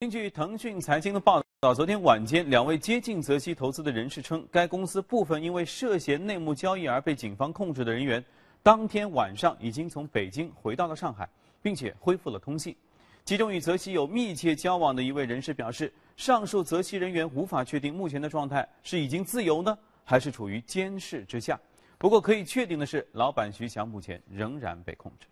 根据腾讯财经的报道，昨天晚间，两位接近泽熙投资的人士称，该公司部分因为涉嫌内幕交易而被警方控制的人员，当天晚上已经从北京回到了上海，并且恢复了通信。其中与泽熙有密切交往的一位人士表示，上述泽熙人员无法确定目前的状态是已经自由呢，还是处于监视之下。不过可以确定的是，老板徐翔目前仍然被控制。